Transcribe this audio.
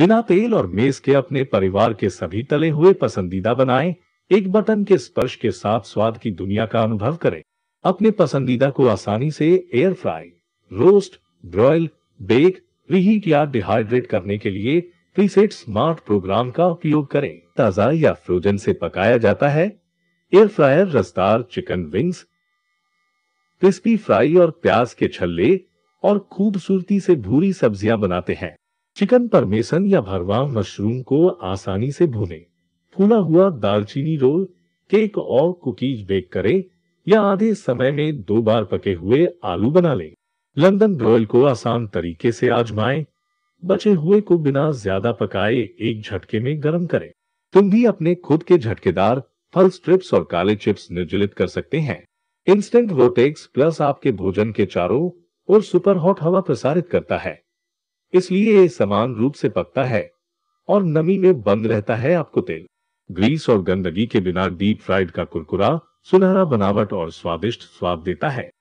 बिना तेल और मेज के अपने परिवार के सभी तले हुए पसंदीदा बनाएं, एक बटन के स्पर्श के साथ स्वाद की दुनिया का अनुभव करें अपने पसंदीदा को आसानी से air fry roast broil bake reheat या डिहाइड्रेट करने के लिए प्रीसेट स्मार्ट प्रोग्राम का उपयोग करें ताजा या फ्रोजन से पकाया जाता है एयर फ्रायर रसदार चिकन विंग्स क्रिस्पी फ्राई और प्याज के छल्ले और खूबसूरती से भूरी सब्जियां बनाते हैं चिकन परमेसन या भरवा मशरूम को आसानी से भूने फूला हुआ दालचीनी रोल केक और कुकीज बेक करें या आधे समय में दो बार पके हुए आलू बना लें लंदन ब्रॉयल को आसान तरीके से आजमाएं बचे हुए को बिना ज्यादा पकाए एक झटके में गर्म करें तुम भी अपने खुद के झटकेदार फल स्ट्रिप्स और काले चिप्स निर्जलित कर सकते हैं इंस्टेंट रोटेक्स प्लस आपके भोजन के चारों और सुपर हॉट हवा प्रसारित करता है इसलिए ये समान रूप से पकता है और नमी में बंद रहता है आपको तेल ग्रीस और गंदगी के बिना डीप फ्राइड का कुरकुरा सुनहरा बनावट और स्वादिष्ट स्वाद देता है